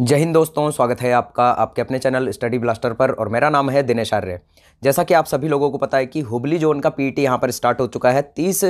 जय हिंद दोस्तों स्वागत है आपका आपके अपने चैनल स्टडी ब्लास्टर पर और मेरा नाम है दिनेश आर्य जैसा कि आप सभी लोगों को पता है कि हुबली जोन का पीटी यहाँ पर स्टार्ट हो चुका है 30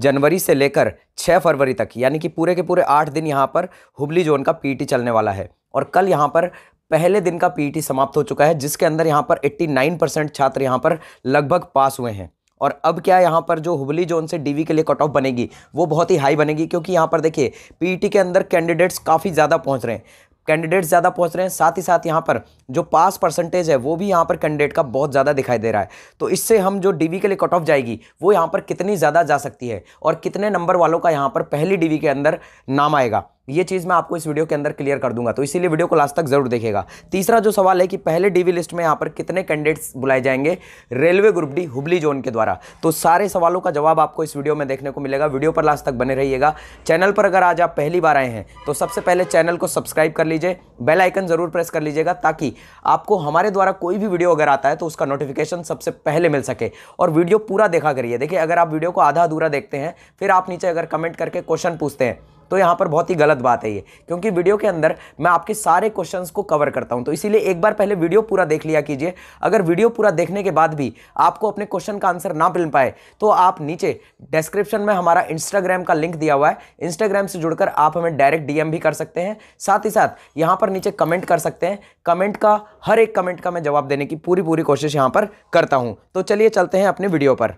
जनवरी से लेकर 6 फरवरी तक यानी कि पूरे के पूरे आठ दिन यहाँ पर हुबली जोन का पीटी चलने वाला है और कल यहाँ पर पहले दिन का पी समाप्त हो चुका है जिसके अंदर यहाँ पर एट्टी छात्र यहाँ पर लगभग पास हुए हैं और अब क्या यहाँ पर जो हुबली जोन से डीवी के लिए कट ऑफ बनेगी वो बहुत ही हाई बनेगी क्योंकि यहाँ पर देखिए पीटी के अंदर कैंडिडेट्स काफ़ी ज़्यादा पहुँच रहे हैं कैंडिडेट ज़्यादा पहुंच रहे हैं साथ ही साथ यहाँ पर जो पास परसेंटेज है वो भी यहाँ पर कैंडिडेट का बहुत ज़्यादा दिखाई दे रहा है तो इससे हम जो डीवी के लिए कट ऑफ जाएगी वो यहाँ पर कितनी ज़्यादा जा सकती है और कितने नंबर वालों का यहाँ पर पहली डीवी के अंदर नाम आएगा ये चीज़ मैं आपको इस वीडियो के अंदर क्लियर कर दूंगा तो इसीलिए वीडियो को लास्ट तक जरूर देखेगा तीसरा जो सवाल है कि पहले डीवी लिस्ट में यहाँ पर कितने कैंडिडेट्स बुलाए जाएंगे railway group D Hubli zone के द्वारा तो सारे सवालों का जवाब आपको इस वीडियो में देखने को मिलेगा वीडियो पर लास्ट तक बने रहिएगा चैनल पर अगर आज आप पहली बार आए हैं तो सबसे पहले चैनल को सब्सक्राइब कर लीजिए बेल आइकन जरूर प्रेस कर लीजिएगा ताकि आपको हमारे द्वारा कोई भी वीडियो अगर आता है तो उसका नोटिफिकेशन सबसे पहले मिल सके और वीडियो पूरा देखा करिए देखिए अगर आप वीडियो को आधा अधूरा देखते हैं फिर आप नीचे अगर कमेंट करके क्वेश्चन पूछते हैं तो यहाँ पर बहुत ही गलत बात है ये क्योंकि वीडियो के अंदर मैं आपके सारे क्वेश्चन को कवर करता हूँ तो इसीलिए एक बार पहले वीडियो पूरा देख लिया कीजिए अगर वीडियो पूरा देखने के बाद भी आपको अपने क्वेश्चन का आंसर ना मिल पाए तो आप नीचे डिस्क्रिप्शन में हमारा इंस्टाग्राम का लिंक दिया हुआ है इंस्टाग्राम से जुड़कर आप हमें डायरेक्ट डीएम भी कर सकते हैं साथ ही साथ यहाँ पर नीचे कमेंट कर सकते हैं कमेंट का हर एक कमेंट का मैं जवाब देने की पूरी पूरी कोशिश यहाँ पर करता हूँ तो चलिए चलते हैं अपने वीडियो पर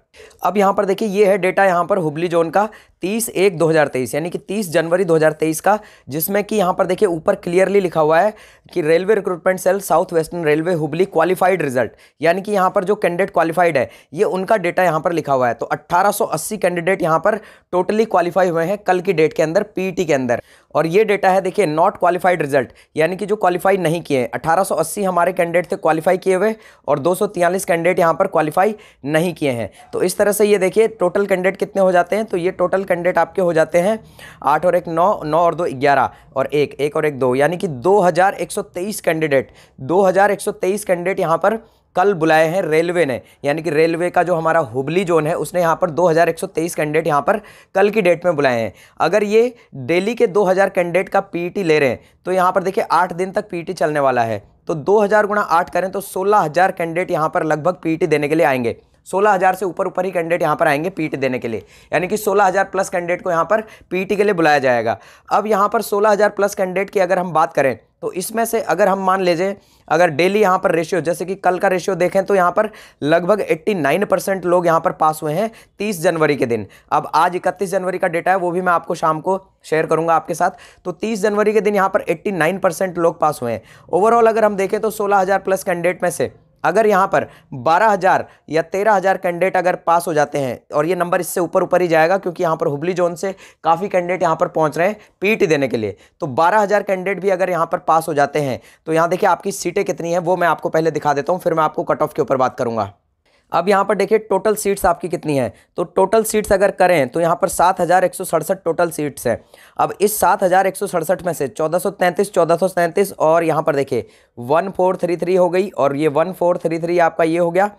अब यहाँ पर देखिए ये है डेटा यहाँ पर हुबली जोन का तीस एक दो यानी कि तीस जनवरी 2023 का जिसमें कि यहाँ पर देखिए ऊपर क्लियरली लिखा हुआ है कि railway recruitment cell south western railway Hubli qualified result यानी कि यहाँ पर जो कैंडिडेट क्वालिफाइड है ये उनका डेटा यहाँ पर लिखा हुआ है तो 1880 कैंडिडेट यहाँ पर टोटली क्वालिफाई हुए हैं कल की डेट के अंदर पीटी e के अंदर और ये डेटा है देखिए नॉट क्वालिफाइड रिजल्ट यानी कि जो क्वालिफाई नहीं किए अठारह 1880 हमारे कैंडिडेट थे क्वालिफाई किए हुए और दो कैंडिडेट यहाँ पर क्वालिफाई नहीं किए हैं तो इस तरह से ये देखिए टोटल कैंडिडेट कितने हो जाते हैं तो ये टोटल कैंडिडेट आपके हो जाते हैं आठ और एक नौ नौ और दो ग्यारह और एक एक और एक दो यानी कि दो कैंडिडेट दो कैंडिडेट यहाँ पर कल बुलाए हैं रेलवे ने यानी कि रेलवे का जो हमारा हुबली जोन है उसने यहाँ पर 2123 कैंडिडेट यहाँ पर कल की डेट में बुलाए हैं अगर ये डेली के 2000 कैंडिडेट का पीटी ले रहे हैं तो यहाँ पर देखिए आठ दिन तक पीटी चलने वाला है तो 2000 गुणा आठ करें तो 16000 कैंडिडेट यहाँ पर लगभग पी देने के लिए आएंगे 16000 से ऊपर ऊपर ही कैंडिडेट यहाँ पर आएंगे पीटी देने के लिए यानी कि 16000 प्लस कैंडिडेट को यहाँ पर पीटी के लिए बुलाया जाएगा अब यहाँ पर 16000 प्लस कैंडिडेट की अगर हम बात करें तो इसमें से अगर हम मान लीजिए अगर डेली यहाँ पर रेशियो जैसे कि कल का रेशियो देखें तो यहाँ पर लगभग 89 परसेंट लोग यहाँ पर पास हुए हैं 30 जनवरी के दिन अब आज 31 जनवरी का डेटा है वो भी मैं आपको शाम को शेयर करूँगा आपके साथ तो 30 जनवरी के दिन यहाँ पर 89 परसेंट लोग पास हुए हैं ओवरऑल अगर हम देखें तो सोलह प्लस कैंडिडेट में से अगर यहाँ पर 12,000 या 13,000 कैंडिडेट अगर पास हो जाते हैं और ये नंबर इससे ऊपर ऊपर ही जाएगा क्योंकि यहाँ पर हुबली जोन से काफ़ी कैंडिडेट यहाँ पर पहुँच रहे हैं पीटी देने के लिए तो 12,000 कैंडिडेट भी अगर यहाँ पर पास हो जाते हैं तो यहाँ देखिए आपकी सीटें कितनी हैं वो मैं आपको पहले दिखा देता हूँ फिर मैं आपको कट ऑफ के ऊपर बात करूँगा अब यहाँ पर देखिए टोटल सीट्स आपकी कितनी है तो टोटल सीट्स अगर करें तो यहाँ पर सात हज़ार एक सौ सड़सठ टोटल सीट्स हैं अब इस सात हज़ार एक सौ सड़सठ में से चौदह सौ तैंतीस चौदह सौ सैंतीस और यहाँ पर देखिए वन फोर थ्री थ्री हो गई और ये वन फोर थ्री थ्री आपका ये हो गया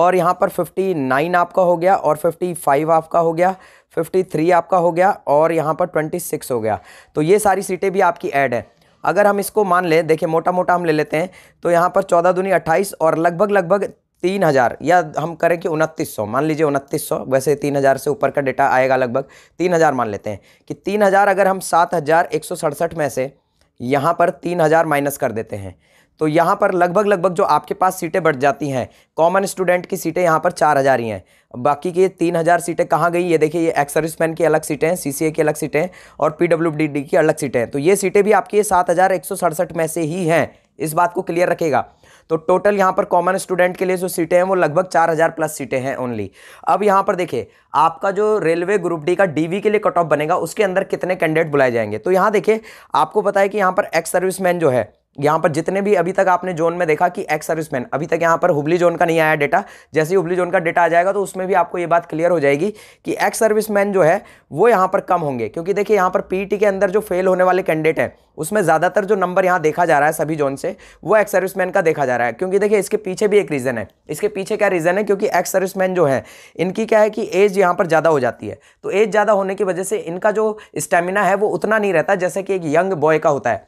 और यहाँ पर फिफ्टी नाइन आपका हो गया और फिफ्टी फाइव आपका हो गया फिफ्टी थ्री आपका हो गया और यहाँ पर ट्वेंटी सिक्स हो गया तो ये सारी सीटें भी आपकी ऐड है अगर हम इसको मान लें देखिए मोटा मोटा हम ले लेते हैं तो यहाँ पर चौदह दूनी अट्ठाईस और लगभग लगभग तीन हज़ार या हम करें कि उनतीस सौ मान लीजिए उनतीस सौ वैसे तीन हज़ार से ऊपर का डेटा आएगा लगभग तीन हज़ार मान लेते हैं कि तीन हज़ार अगर हम सात हज़ार एक सौ सड़सठ में से यहाँ पर तीन हज़ार माइनस कर देते हैं तो यहाँ पर लगभग लगभग जो आपके पास सीटें बढ़ जाती हैं कॉमन स्टूडेंट की सीटें यहाँ पर चार हज़ार ही हैं बाकी की तीन हज़ार सीटें कहाँ गई ये देखिए ये एक्स सर्विस मैन की अलग सीटें हैं सीसीए की अलग सीटें हैं और पीडब्ल्यूडीडी की अलग सीटें हैं तो ये सीटें भी आपकी सात हज़ार एक सौ सड़सठ में से ही हैं इस बात को क्लियर रखेगा तो टोटल यहाँ पर कॉमन स्टूडेंट के लिए जो सीटें हैं वो लगभग चार हज़ार प्लस सीटें हैं ओनली अब यहाँ पर देखिए आपका जो रेलवे ग्रुप डी का डीवी के लिए कट ऑफ बनेगा उसके अंदर कितने कैंडिडेट बुलाए जाएंगे तो यहाँ देखिए आपको पता है कि यहाँ पर एक्स सर्विसमैन जो है यहाँ पर जितने भी अभी तक आपने जोन में देखा कि एक्स सर्विसमैन अभी तक यहाँ पर हुबली जोन का नहीं आया डेटा जैसे ही हुबली जोन का डेटा आ जाएगा तो उसमें भी आपको ये बात क्लियर हो जाएगी कि एक्स सर्विसमैन जो है वो यहाँ पर कम होंगे क्योंकि देखिए यहाँ पर पीटी e के अंदर जो फेल होने वाले कैंडिडेट हैं उसमें ज़्यादातर जो नंबर यहाँ देखा जा रहा है सभी जोन से वो एक्स सर्विसमैन का देखा जा रहा है क्योंकि देखिए इसके पीछे भी एक रीज़न है इसके पीछे क्या रीज़न है क्योंकि एक्स सर्विसमैन जो है इनकी क्या है कि एज यहाँ पर ज़्यादा हो जाती है तो एज ज़्यादा होने की वजह से इनका जो स्टेमिना है वो उतना नहीं रहता जैसे कि एक यंग बॉय का होता है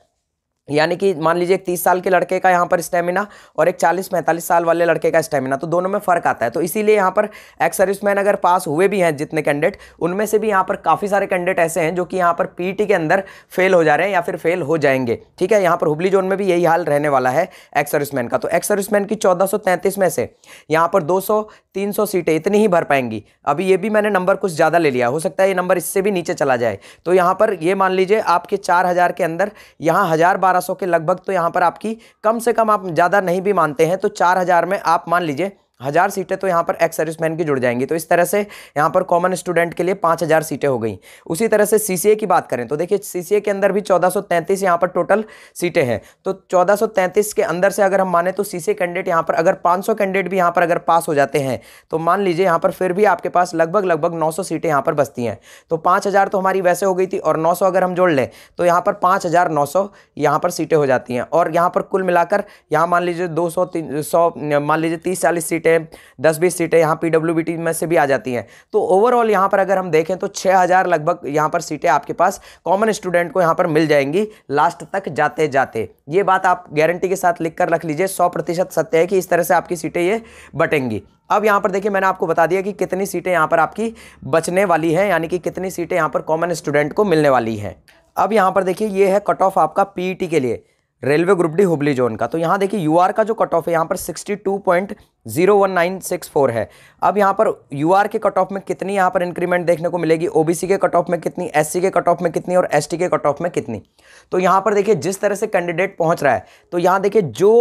यानी कि मान लीजिए एक तीस साल के लड़के का यहाँ पर स्टेमिना और एक चालीस पैंतालीस साल वाले लड़के का स्टेमिना तो दोनों में फ़र्क आता है तो इसीलिए यहाँ पर एक्स सर्विस मैन अगर पास हुए भी हैं जितने कैंडिडेट उनमें से भी यहाँ पर काफ़ी सारे कैंडिडेट ऐसे हैं जो कि यहाँ पर पीटी के अंदर फेल हो जा रहे हैं या फिर फेल हो जाएंगे ठीक है यहाँ पर हुबली जोन में भी यही हाल रहने वाला है एक्स सर्विस मैन का तो एक्स सर्विस मैन की चौदह में से यहाँ पर दो सौ सीटें इतनी ही भर पाएंगी अभी ये भी मैंने नंबर कुछ ज़्यादा ले लिया हो सकता है ये नंबर इससे भी नीचे चला जाए तो यहाँ पर ये मान लीजिए आपके चार के अंदर यहाँ हज़ार बारह के लगभग तो यहाँ पर आपकी कम से कम आप ज़्यादा नहीं भी मानते हैं तो चार में आप मान लीजिए हज़ार सीटें तो यहाँ पर एक्स सर्विसमैन की जुड़ जाएंगी तो इस तरह से यहाँ पर कॉमन स्टूडेंट के लिए पाँच हज़ार सीटें हो गई उसी तरह से सीसीए की बात करें तो देखिए सीसीए के अंदर भी चौदह सौ तैंतीस यहाँ पर टोटल सीटें हैं तो चौदह सौ तैंतीस के अंदर से अगर हम माने तो सीसीए कैंडिडेट यहाँ पर अगर पाँच सौ कैंडिडेट भी यहाँ पर अगर पास हो जाते हैं तो मान लीजिए यहाँ पर फिर भी आपके पास लगभग लगभग नौ सौ सीटें यहाँ पर बसती हैं तो पाँच हज़ार तो हमारी वैसे हो गई थी और नौ सौ अगर हम जोड़ लें तो यहाँ पर पाँच हज़ार नौ सौ यहाँ पर सीटें हो जाती हैं और यहाँ पर कुल मिलाकर यहाँ मान लीजिए दो सौ तीन सौ मान लीजिए तीस चालीस सीटें सीटें दस बीस सीटें यहाँ पी में से भी आ जाती हैं तो ओवरऑल यहाँ पर अगर हम देखें तो छः लगभग यहाँ पर सीटें आपके पास कॉमन स्टूडेंट को यहाँ पर मिल जाएंगी लास्ट तक जाते जाते ये बात आप गारंटी के साथ लिख कर रख लीजिए सौ सत्य है कि इस तरह से आपकी सीटें ये बटेंगी अब यहाँ पर देखिए मैंने आपको बता दिया कि कितनी सीटें यहाँ पर आपकी बचने वाली हैं यानी कि कितनी सीटें यहाँ पर कॉमन स्टूडेंट को मिलने वाली हैं अब यहाँ पर देखिए ये है कट ऑफ आपका पीईटी e के लिए railway group D Hubli zone का तो यहाँ देखिए यू का जो कट ऑफ है यहाँ पर 62.01964 है अब यहाँ पर यू के कट ऑफ में कितनी यहाँ पर इंक्रीमेंट देखने को मिलेगी ओबीसी के कट ऑफ में कितनी एससी के कट ऑफ में कितनी और एसटी के कट ऑफ में कितनी तो यहाँ पर देखिए जिस तरह से कैंडिडेट पहुँच रहा है तो यहाँ देखिए जो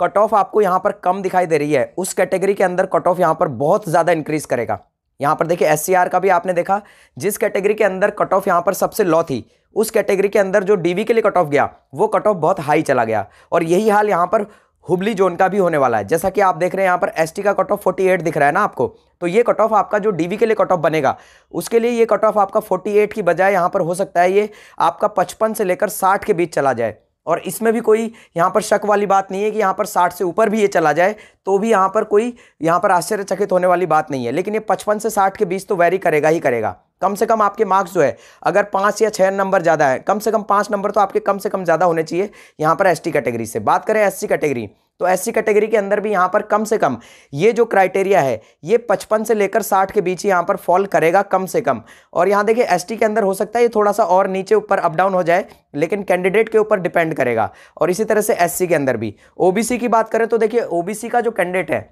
कट ऑफ आपको यहाँ पर कम दिखाई दे रही है उस कैटेगरी के अंदर कट ऑफ यहाँ पर बहुत ज़्यादा इंक्रीज़ करेगा यहाँ पर देखिए एस का भी आपने देखा जिस कैटेगरी के अंदर कट ऑफ यहाँ पर सबसे लॉ थी उस कैटेगरी के अंदर जो डीवी के लिए कट ऑफ गया वो कट ऑफ बहुत हाई चला गया और यही हाल यहाँ पर हुबली जोन का भी होने वाला है जैसा कि आप देख रहे हैं यहाँ पर एसटी का कट ऑफ 48 दिख रहा है ना आपको तो ये कट ऑफ आपका जो डीवी के लिए कट ऑफ बनेगा उसके लिए ये कट ऑफ आपका 48 की बजाय यहाँ पर हो सकता है ये आपका पचपन से लेकर साठ के बीच चला जाए और इसमें भी कोई यहाँ पर शक वाली बात नहीं है कि यहाँ पर 60 से ऊपर भी ये चला जाए तो भी यहाँ पर कोई यहाँ पर आश्चर्यचकित होने वाली बात नहीं है लेकिन ये पचपन से साठ के बीच तो वैरी करेगा ही करेगा कम से कम आपके मार्क्स जो है अगर पाँच या छः नंबर ज़्यादा है कम से कम पाँच नंबर तो आपके कम से कम ज़्यादा होने चाहिए यहाँ पर एस कैटेगरी से बात करें एस कैटेगरी तो एस कैटेगरी के अंदर भी यहाँ पर कम से कम ये जो क्राइटेरिया है ये 55 से लेकर 60 के बीच ही यहाँ पर फॉल करेगा कम से कम और यहाँ देखिए एस के अंदर हो सकता है ये थोड़ा सा और नीचे ऊपर अप डाउन हो जाए लेकिन कैंडिडेट के ऊपर डिपेंड करेगा और इसी तरह से एस के अंदर भी ओ की बात करें तो देखिए ओ का जो कैंडिडेट है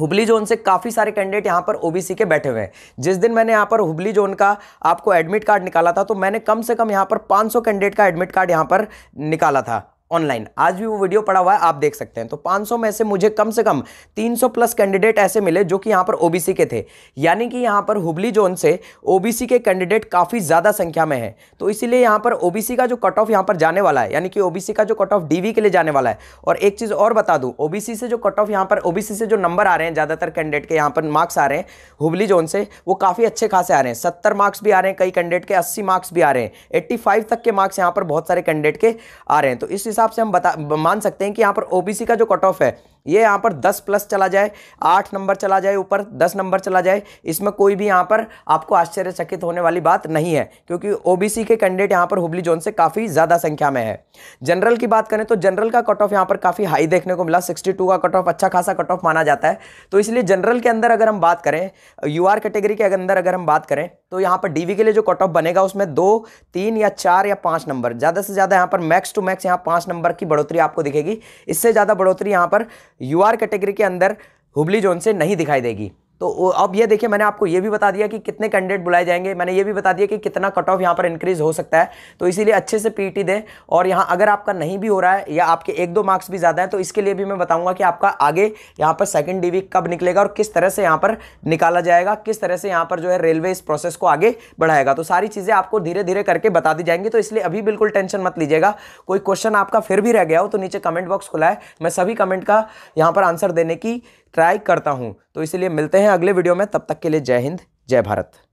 हुबली जोन से काफ़ी सारे कैंडिडेट यहाँ पर ओबीसी के बैठे हुए हैं जिस दिन मैंने यहाँ पर हुबली जोन का आपको एडमिट कार्ड निकाला था तो मैंने कम से कम यहाँ पर 500 कैंडिडेट का एडमिट कार्ड यहाँ पर निकाला था ऑनलाइन आज भी वो वीडियो पड़ा हुआ है आप देख सकते हैं तो 500 में से मुझे कम से कम 300 प्लस कैंडिडेट ऐसे मिले जो कि यहाँ पर ओबीसी के थे यानी कि यहाँ पर हुबली जोन से ओबीसी के कैंडिडेट काफ़ी ज़्यादा संख्या में है तो इसीलिए यहाँ पर ओबीसी का जो कट ऑफ यहाँ पर जाने वाला है यानी कि ओबीसी का जो कट ऑफ डीवी के लिए जाने वाला है और एक चीज़ और बता दूँ ओबीसी से जो कट ऑफ यहाँ पर ओबीसी से जो नंबर आ रहे हैं ज़्यादातर कैंडिडेट के यहाँ पर मार्क्स आ रहे हैं हुबली जोन से वो काफ़ी अच्छे खासे आ रहे हैं सत्तर मार्क्स भी आ रहे हैं कई कैंडिडेट के अस्सी मार्क्स भी आ रहे हैं एट्टी तक के मार्क्स यहाँ पर बहुत सारे कैंडिडेट के आ रहे हैं तो इस हिसाब हिसाब से हम बता मान सकते हैं कि यहाँ पर ओबीसी का जो कट ऑफ है ये यहाँ पर दस प्लस चला जाए आठ नंबर चला जाए ऊपर दस नंबर चला जाए इसमें कोई भी यहाँ पर आपको आश्चर्यचकित होने वाली बात नहीं है क्योंकि ओबीसी के कैंडिडेट यहाँ पर हुबली जोन से काफ़ी ज़्यादा संख्या में है जनरल की बात करें तो जनरल का कट ऑफ यहाँ पर काफ़ी हाई देखने को मिला सिक्सटी का कट ऑफ अच्छा खासा कट ऑफ माना जाता है तो इसलिए जनरल के अंदर अगर हम बात करें यू कैटेगरी के अंदर अगर हम बात करें तो यहाँ पर डीवी के लिए जो कट ऑफ बनेगा उसमें दो तीन या चार या पाँच नंबर ज़्यादा से ज़्यादा यहाँ पर मैक्स टू मैक्स यहाँ पाँच नंबर की बढ़ोतरी आपको दिखेगी इससे ज़्यादा बढ़ोतरी यहाँ पर यू आर कैटेगरी के अंदर हुबली जोन से नहीं दिखाई देगी तो अब ये देखिए मैंने आपको ये भी बता दिया कि कितने कैंडिडेट बुलाए जाएंगे मैंने ये भी बता दिया कि कितना कट ऑफ यहाँ पर इंक्रीज हो सकता है तो इसीलिए अच्छे से पीटी दें और यहाँ अगर आपका नहीं भी हो रहा है या आपके एक दो मार्क्स भी ज़्यादा हैं तो इसके लिए भी मैं बताऊँगा कि आपका आगे यहाँ पर सेकेंड डी कब निकलेगा और किस तरह से यहाँ पर निकाला जाएगा किस तरह से यहाँ पर जो है रेलवे इस प्रोसेस को आगे बढ़ाएगा तो सारी चीज़ें आपको धीरे धीरे करके बता दी जाएंगी तो इसलिए अभी बिल्कुल टेंशन मत लीजिएगा कोई क्वेश्चन आपका फिर भी रह गया हो तो नीचे कमेंट बॉक्स खुला है मैं सभी कमेंट का यहाँ पर आंसर देने की ट्राई करता हूँ तो इसलिए मिलते हैं अगले वीडियो में तब तक के लिए जय हिंद जय भारत